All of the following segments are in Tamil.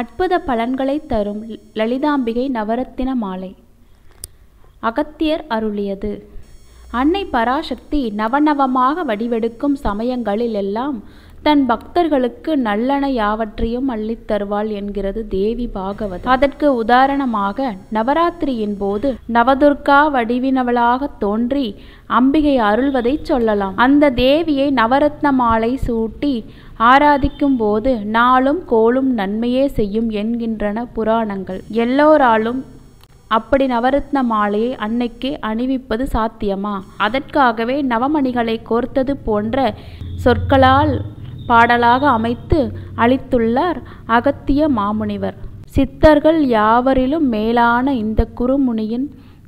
அற்புத பலன்களை தரும் லலிதாம்பிகை நவரத்தின மாலை அகத்தியர் அருளியது அன்னை பராசக்தி நவநவமாக வடிவெடுக்கும் சமயங்களில் எல்லாம் தன் பக்தர்களுக்கு நல்லன யாவற்றையும் அள்ளித் தருவாள் என்கிறது தேவி பாகவத் அதற்கு உதாரணமாக நவராத்திரியின் போது நவதுர்கா வடிவினவளாக தோன்றி அம்பிகை அருள்வதை சொல்லலாம் அந்த தேவியை நவரத்ன மாலை சூட்டி ஆராதிக்கும் போது நாளும் கோளும் நன்மையே செய்யும் என்கின்றன புராணங்கள் எல்லோராலும் அப்படி நவரத்ன மாலையை அன்னைக்கு அணிவிப்பது சாத்தியமா அதற்காகவே நவமணிகளை கோர்த்தது போன்ற சொற்களால் பாடலாக அமைத்து அளித்துள்ளார் அகத்திய மாமுனிவர் சித்தர்கள் யாவரிலும் மேலான இந்த குருமுனியின்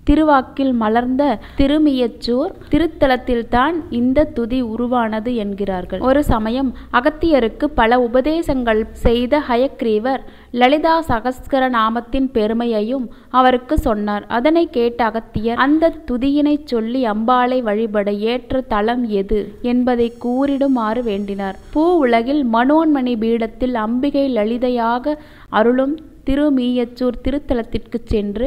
திருவாக்கில் மலர்ந்த திருமியச்சூர் திருத்தலத்தில்தான் இந்த துதி உருவானது என்கிறார்கள் ஒரு சமயம் அகத்தியருக்கு பல உபதேசங்கள் செய்த ஹயக்ரீவர் லலிதா சகஸ்கர நாமத்தின் பெருமையையும் அவருக்கு சொன்னார் அதனை கேட்ட அகத்தியர் அந்த துதியினை சொல்லி அம்பாளை வழிபட ஏற்ற தலம் எது என்பதை கூறிடுமாறு வேண்டினார் பூ உலகில் மனோன்மணி பீடத்தில் அம்பிகை லலிதையாக அருளும் திருமீயச்சூர் திருத்தலத்திற்கு சென்று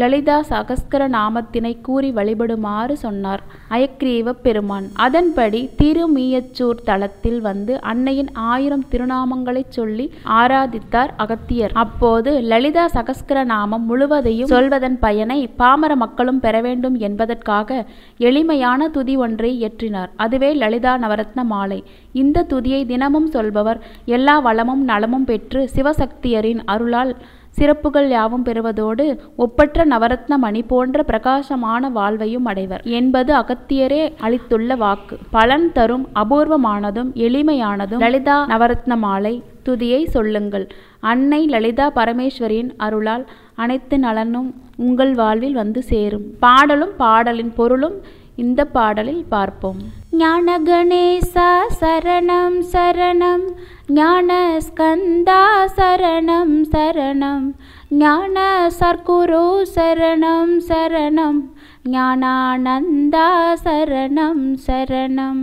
லலிதா சகஸ்கர நாமத்தினை கூறி வழிபடுமாறு சொன்னார் அயக்ரீவ பெருமான் அதன்படி திருமீயச்சூர் தளத்தில் வந்து அன்னையின் ஆயிரம் திருநாமங்களை சொல்லி ஆராதித்தார் அகத்தியர் அப்போது லலிதா சகஸ்கர நாமம் முழுவதையும் சொல்வதன் பயனை பாமர மக்களும் பெற வேண்டும் என்பதற்காக எளிமையான துதி ஒன்றை இயற்றினார் அதுவே லலிதா நவரத்ன மாலை இந்த துதியை தினமும் சொல்பவர் எல்லா வளமும் நலமும் பெற்று சிவசக்தியரின் அருளால் சிறப்புகள் யாவும் பெறுவதோடு ஒப்பற்ற நவரத்ன மணி போன்ற பிரகாசமான வாழ்வையும் அடைவர் என்பது அகத்தியரே அளித்துள்ள வாக்கு பலன் தரும் அபூர்வமானதும் எளிமையானதும் லலிதா நவரத்ன மாலை துதியை சொல்லுங்கள் அன்னை லலிதா பரமேஸ்வரியின் அருளால் அனைத்து நலனும் உங்கள் வாழ்வில் வந்து சேரும் பாடலும் பாடலின் பொருளும் இந்த பாடலில் பார்ப்போம் ஞான கணேசா சரணம் சரணம் ஞானஸ்கந்தா சரணம் சரணம் ஞான சர்க்குரு சரணம் சரணம் ஞானானந்தா சரணம் சரணம்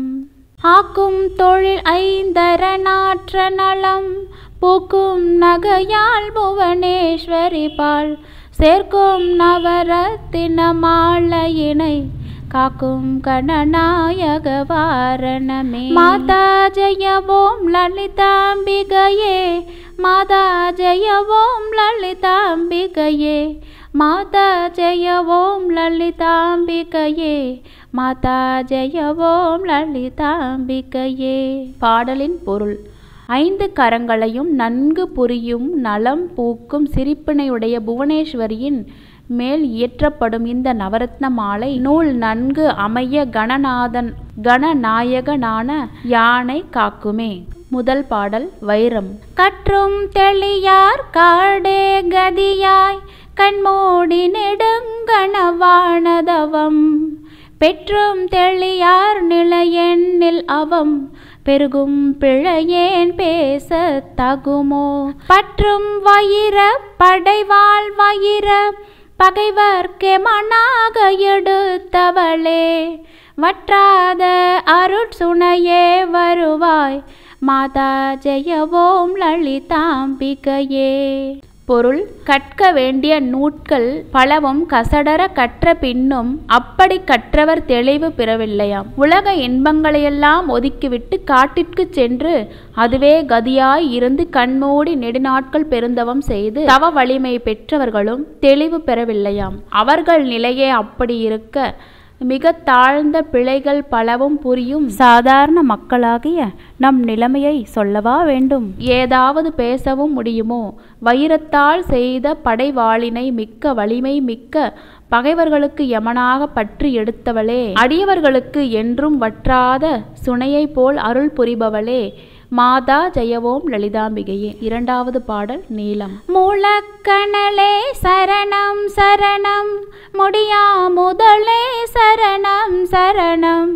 ஆக்கும் தொழில் ஐந்தரநாற்ற நலம் பூக்கும் நகையால் புவனேஸ்வரி பால் சேர்க்கும் நவரத்தின மாலையினை காக்கும் கணநாயக வாரணமே மாதா ஜெயவோம் ஓம் லலிதாம்பிகையே மாதா ஜெயவோம் ஓம் லலிதாம்பிகையே மாதா ஜெயவோம் ஓம் லலிதாம்பிகையே மாதா ஜெயவோம் ஓம் லலிதாம்பிகையே பாடலின் பொருள் ஐந்து கரங்களையும் நன்கு புரியும் நலம் பூக்கும் சிரிப்பினையுடைய புவனேஸ்வரியின் மேல் இயற்றப்படும் இந்த நவரத்ன மாலை நூல் நன்கு அமைய கணநாதன் கணநாயகனான யானை காக்குமே முதல் பாடல் வைரம் கற்றும் தெளியார் காடே கதியாய் கண்மூடி நெடுங்கணவானதவம் பெற்றும் தெளியார் நிலையெண்ணில் அவம் பெருகும் பிழையேன் பேச தகுமோ பற்றும் வயிற படைவாள் வயிற பகைவர்க்கே மனாக எடுத்தவளே வற்றாத அருட்சுணையே வருவாய் மாதா ஜெயவோம் லலிதாம்பிகையே பொருள் கற்க வேண்டிய நூட்கள் பலவும் கசடர கற்ற பின்னும் அப்படி கற்றவர் தெளிவு பெறவில்லையாம் உலக இன்பங்களையெல்லாம் ஒதுக்கிவிட்டு காட்டிற்கு சென்று அதுவே கதியாய் இருந்து கண்மூடி நெடுநாட்கள் பெருந்தவம் செய்து தவ வலிமை பெற்றவர்களும் தெளிவு பெறவில்லையாம் அவர்கள் நிலையே அப்படி இருக்க மிக தாழ்ந்த பிழைகள் பலவும் புரியும் சாதாரண மக்களாகிய நம் நிலைமையை சொல்லவா வேண்டும் ஏதாவது பேசவும் முடியுமோ வைரத்தால் செய்த படைவாளினை மிக்க வலிமை மிக்க பகைவர்களுக்கு யமனாக பற்றி எடுத்தவளே அடியவர்களுக்கு என்றும் வற்றாத சுனையைப் போல் அருள் புரிபவளே மாதா ஜெயவோம் லலிதாம்பிகையே இரண்டாவது பாடல் நீளம் முழக்கணலே சரணம் சரணம் முடியா முதலே சரணம் சரணம்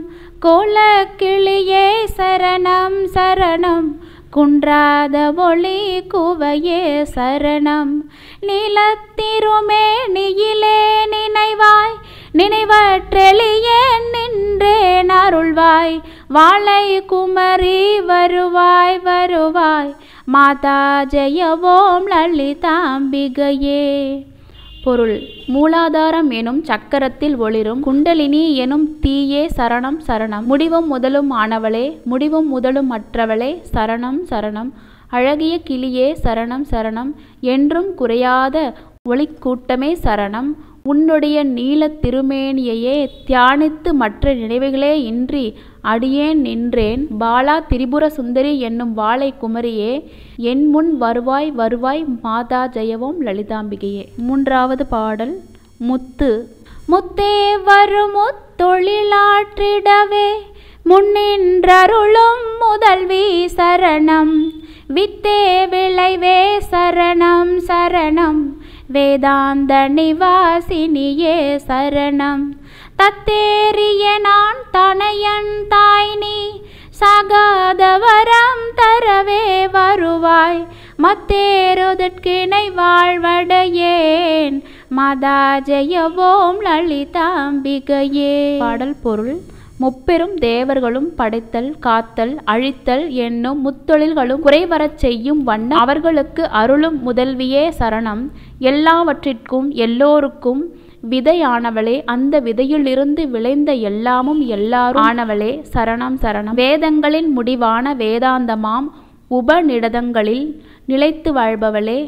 கோலக்கிளியே சரணம் சரணம் குன்றாத ஒளி குவையே சரணம் நிலத்திருமே நியிலே நினைவாய் நினைவற்றெளியே நின்றேன் அருள்வாய் வாழை குமரி வருவாய் வருவாய் மாதா ஜெயவோம் லலிதாம்பிகையே பொருள் மூலாதாரம் எனும் சக்கரத்தில் ஒளிரும் குண்டலினி எனும் தீயே சரணம் சரணம் முடிவும் முதலும் ஆனவளே முடிவும் முதலும் மற்றவளே சரணம் சரணம் அழகிய கிளியே சரணம் சரணம் என்றும் குறையாத ஒளிக்கூட்டமே சரணம் உன்னுடைய நீலத் திருமேனியையே தியானித்து மற்ற நினைவுகளே இன்றி அடியேன் நின்றேன் பாலா திரிபுர சுந்தரி என்னும் வாழை குமரியே என் முன் வருவாய் வருவாய் மாதா ஜெயவோம் லலிதாம்பிகையே மூன்றாவது பாடல் முத்து முத்தே தொழிலாற்றிடவே முன்னின்றருளும் முதல்வி சரணம் வித்தே விளைவே சரணம் சரணம் வேதாந்த நிவாசினியே சரணம் தத்தேறிய நான் தனையன் தாய்னி சகாதவரம் தரவே வருவாய் மத்தேருதற்கிணை வாழ்வடையேன் மதாஜயவோம் லலிதாம்பிகையே பாடல் பொருள் முப்பெரும் தேவர்களும் படைத்தல் காத்தல் அழித்தல் என்னும் முத்தொழில்களும் குறைவரச் செய்யும் வண்ணம் அவர்களுக்கு அருளும் முதல்வியே சரணம் எல்லாவற்றிற்கும் எல்லோருக்கும் விதையானவளே அந்த விதையிலிருந்து விளைந்த எல்லாமும் எல்லாரும் ஆனவளே சரணம் சரணம் வேதங்களின் முடிவான வேதாந்தமாம் உபநிடதங்களில் நிலைத்து வாழ்பவளே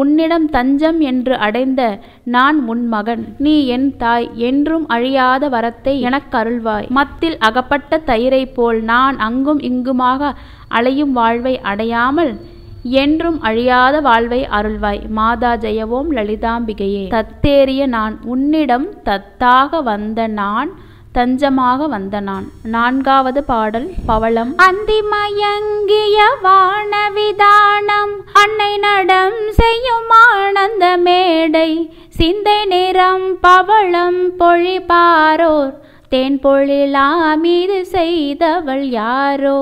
உன்னிடம் தஞ்சம் என்று அடைந்த நான் உன் மகன் நீ என் தாய் என்றும் அழியாத வரத்தை எனக்கு அருள்வாய் மத்தில் அகப்பட்ட தயிரை போல் நான் அங்கும் இங்குமாக அலையும் வாழ்வை அடையாமல் என்றும் அழியாத வாழ்வை அருள்வாய் மாதா ஜெயவோம் லலிதாம்பிகையே தத்தேறிய நான் உன்னிடம் தத்தாக வந்த நான் தஞ்சமாக வந்த நான் நான்காவது பாடல் பவளம் அந்திமயங்கிய வான மேடை சிந்தை நிறம் பவளம் பொழிபாரோர் தேன் மீது செய்தவள் யாரோ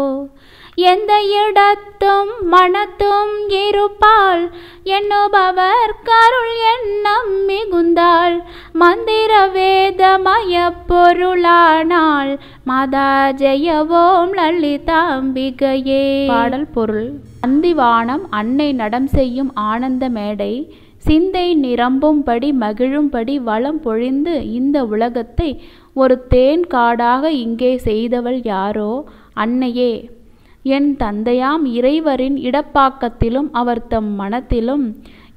எந்த இடத்தும் மனத்தும் இருப்பாள் என்னுபவர் கருள் எண்ணம் மிகுந்தாள் மந்திர வேதமய பொருளானாள் மதா ஜெயவோம் லலிதாம்பிகையே பாடல் பொருள் அந்திவானம் அன்னை நடம் செய்யும் ஆனந்த மேடை சிந்தை நிரம்பும்படி மகிழும்படி வளம் பொழிந்து இந்த உலகத்தை ஒரு தேன் காடாக இங்கே செய்தவள் யாரோ அன்னையே என் தந்தையாம் இறைவரின் இடப்பாக்கத்திலும் அவர் தம் மனத்திலும்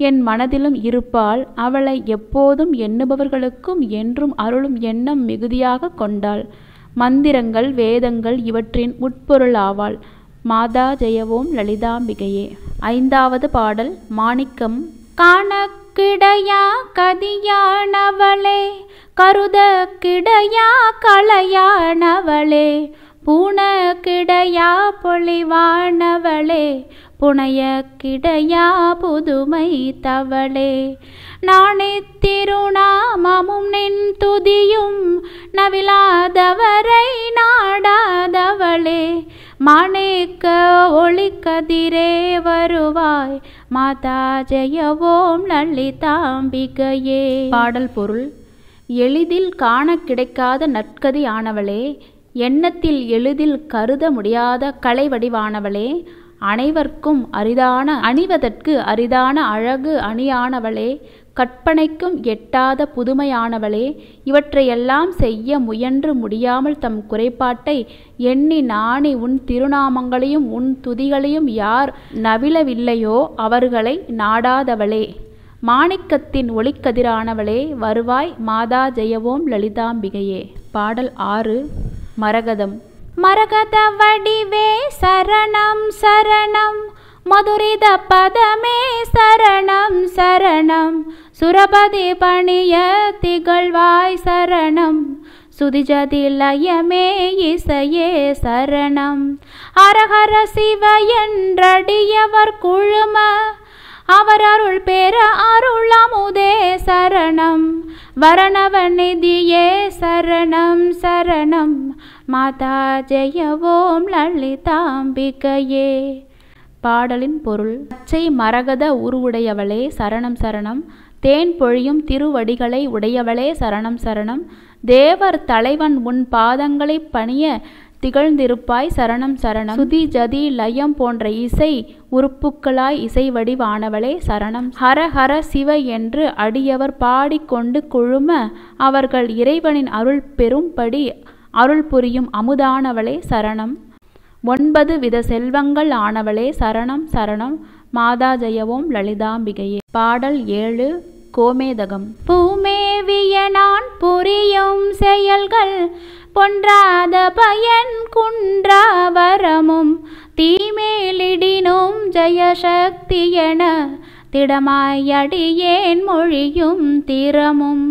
என் மனதிலும் இருப்பாள் அவளை எப்போதும் எண்ணுபவர்களுக்கும் என்றும் அருளும் எண்ணம் மிகுதியாக கொண்டாள் மந்திரங்கள் வேதங்கள் இவற்றின் உட்பொருளாவாள் மாதா ஜெயவோம் லலிதாம்பிகையே ஐந்தாவது பாடல் மாணிக்கம் காணக்கிடையா கதியானவளே கருத கிடையா களையானவளே பூணக்கிடையா பொழிவானவளே புனைய கிடையா புதுமை தவளே நானே திருநாமமும் நின் துதியும் நவிலாதவரை நான் மாணிக்க ஒளிக்கதிரே வருவாய் மாதா ஜெய ஓம் லலிதாம்பிகையே பாடல் பொருள் எளிதில் காண கிடைக்காத நற்கதி ஆனவளே எண்ணத்தில் எளிதில் கருத முடியாத கலை வடிவானவளே அனைவர்க்கும் அரிதான அணிவதற்கு அரிதான அழகு அணியானவளே கற்பனைக்கும் எட்டாத புதுமையானவளே இவற்றையெல்லாம் செய்ய முயன்று முடியாமல் தம் குறைபாட்டை எண்ணி நாணி உன் திருநாமங்களையும் உன் துதிகளையும் யார் நவிழவில்லையோ அவர்களை நாடாதவளே மாணிக்கத்தின் ஒளிக்கதிரானவளே வருவாய் மாதா ஜெயவோம் லலிதாம்பிகையே பாடல் ஆறு மரகதம் மரகத வடிவே சரணம் சரணம் மதுரித பதமே சரணம் சுரபதி பணிய திகழ்வாய் சரணம் சுதிஜதிலயமே இசையே சரணம் அரஹர சிவ என்றடியவர் குழும அவர் அருள் அருள் அமுதே சரணம் வரணவ நிதியே சரணம் சரணம் மாதா ஜெய ஓம் லலிதாம்பிகையே பாடலின் பொருள் அச்சை மரகத உருவுடையவளே சரணம் சரணம் தேன் பொழியும் திருவடிகளை உடையவளே சரணம் சரணம் தேவர் தலைவன் உன் பாதங்களை பணிய திகழ்ந்திருப்பாய் சரணம் சரணம் சுதி ஜதி லயம் போன்ற இசை உறுப்புக்களாய் இசை வடிவானவளே சரணம் ஹர ஹர சிவ என்று அடியவர் பாடிக்கொண்டு குழும அவர்கள் இறைவனின் அருள் பெரும்படி அருள் புரியும் அமுதானவளே சரணம் ஒன்பது வித செல்வங்கள் ஆனவளே சரணம் சரணம் மாதா ஜெயவோம் லலிதாம்பிகையே பாடல் ஏழு கோமேதகம் பூமேவிய நான் புரியும் செயல்கள் பொன்றாத பயன் குன்றாவரமும் தீமேலிடினும் ஜெயசக்தி என திடமாயடியேன் மொழியும் தீரமும்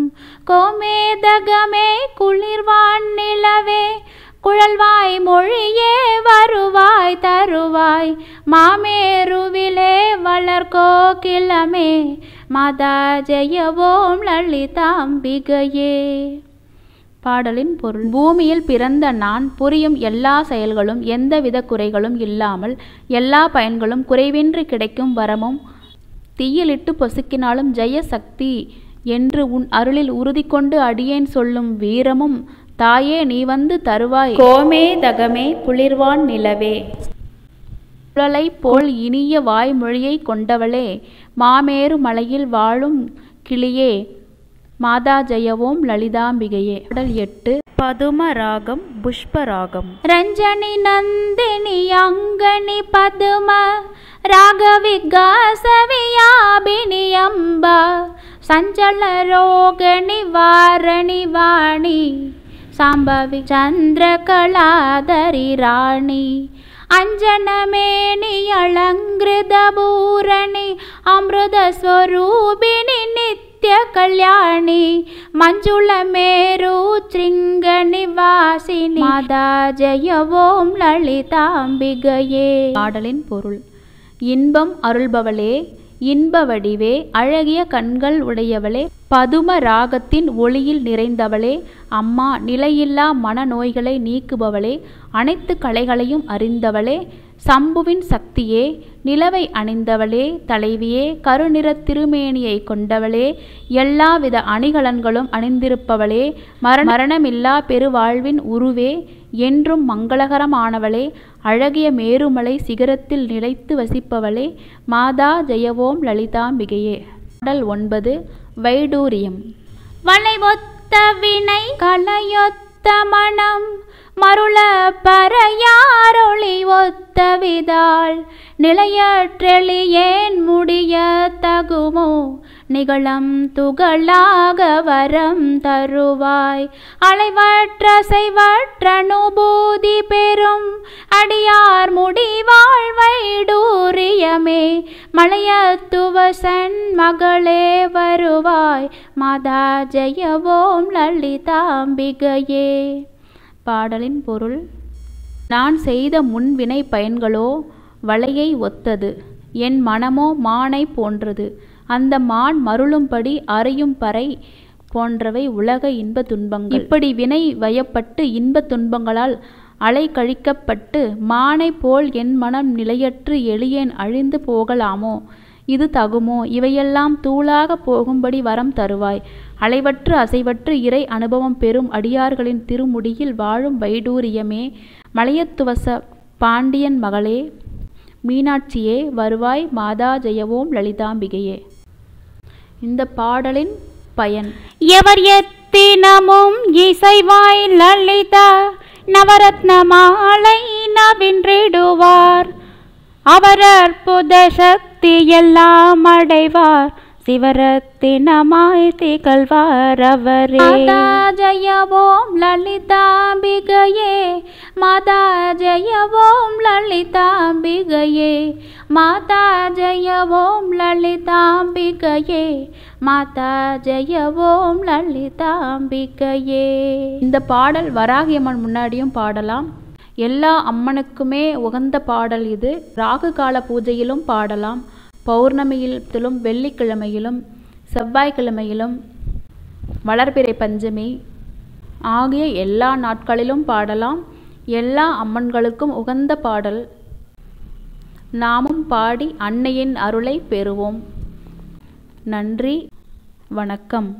கோமேதகமே குளிர்வான் நிலவே குழல்வாய் மொழியே வ தருவாய் தருவாய் மாமேருவிலே வளர்கோகிலமே மாதா ஜெயவோம் லலிதாம்பிகையே பாடலின் பொருள் பூமியில் பிறந்த நான் புரியும் எல்லா செயல்களும் எந்தவித குறைகளும் இல்லாமல் எல்லா பயன்களும் குறைவின்றி கிடைக்கும் வரமும் தீயிலிட்டு பொசுக்கினாலும் ஜெய சக்தி என்று உன் அருளில் உறுதி கொண்டு அடியேன் சொல்லும் வீரமும் தாயே நீ வந்து தருவாய் கோமே தகமே குளிர்வான் நிலவே குழலை போல் இனிய வாய்மொழியை கொண்டவளே மாமேரு மலையில் வாழும் கிளியே மாதா ஜெயவோம் லலிதாம்பிகையே உடல் எட்டு பதும ராகம் புஷ்பராகம் ரஞ்சனி நந்தினி அங்கனி பதும ராக விகாசவியாபினி அம்பா சஞ்சல ரோகணி வாரணி வாணி சாம்பவி சந்திரகலாதரி ராணி அஞ்சனமேணி அலங்கிருதபூரணி அமృతஸ்வரூபிணி நித்ய கல்யாணி மஞ்சுளமேரு சிங்க நிவாசினி மாதா ஜெய ஓம் லலிதாம்பிகையே பாடலின் பொருள் இன்பம் அருள்பவளே இன்ப வடிவே அழகிய கண்கள் உடையவளே பதும ராகத்தின் ஒளியில் நிறைந்தவளே அம்மா நிலையில்லா மனநோய்களை நீக்குபவளே அனைத்து கலைகளையும் அறிந்தவளே சம்புவின் சக்தியே நிலவை அணிந்தவளே தலைவியே கருநிற திருமேனியை கொண்டவளே எல்லாவித அணிகலன்களும் அணிந்திருப்பவளே மரண மரணமில்லா பெருவாழ்வின் உருவே என்றும் மங்களகரமானவளே அழகிய மேருமலை சிகரத்தில் நிலைத்து வசிப்பவளே மாதா ஜெயவோம் லலிதாம்பிகையே பாடல் ஒன்பது வைடூரியம் வளைவொத்த வினை கலையொத்த மனம் மருள பறையாரொளி ஒத்தவிதாள் நிலையற்றெளியேன் முடிய தகுமோ நிகழம் துகளாக வரம் தருவாய் அலைவற்ற செய்வற்றனுபூதி பெறும் அடியார் முடிவாழ்வை டூரியமே மலையத்துவசன் மகளே வருவாய் மாதா ஜெயவோம் லலிதாம்பிகையே பாடலின் பொருள் நான் செய்த முன்வினை பயன்களோ வலையை ஒத்தது என் மனமோ மானை போன்றது அந்த மான் மருளும்படி அறையும் பறை போன்றவை உலக இன்ப துன்பங்கள் இப்படி வினை வயப்பட்டு இன்ப துன்பங்களால் அலை கழிக்கப்பட்டு மானை போல் என் மனம் நிலையற்று எளியேன் அழிந்து போகலாமோ இது தகுமோ இவையெல்லாம் தூளாக போகும்படி வரம் தருவாய் அலைவற்று அசைவற்று இறை அனுபவம் பெறும் அடியார்களின் திருமுடியில் வாழும் வைடூரியமே மலையத்துவச பாண்டியன் மகளே மீனாட்சியே வருவாய் மாதா ஜெயவோம் லலிதாம்பிகையே இந்த பாடலின் பயன் எவர் எத்தினமும் இசைவாய் லலிதா நவரத்னமாலை நவின்றிடுவார் அவர் அற்புத சக்தி எல்லாம் அடைவார் சிவரத் தினமாய்த்தி கல்வாரவரே ஜய ஓம் லலிதாம்பிகையே மாதா ஜய ஓம் லலிதாம்பிகையே மாதா ஜய ஓம் லலிதாம்பிகையே மாதா ஜய ஓம் லலிதாம்பிகையே இந்த பாடல் வராகி அம்மன் முன்னாடியும் பாடலாம் எல்லா அம்மனுக்குமே உகந்த பாடல் இது ராகு கால பூஜையிலும் பாடலாம் பௌர்ணமியிலும் வெள்ளிக்கிழமையிலும் செவ்வாய்க்கிழமையிலும் வளர்பிறை பஞ்சமி ஆகிய எல்லா நாட்களிலும் பாடலாம் எல்லா அம்மன்களுக்கும் உகந்த பாடல் நாமும் பாடி அன்னையின் அருளை பெறுவோம் நன்றி வணக்கம்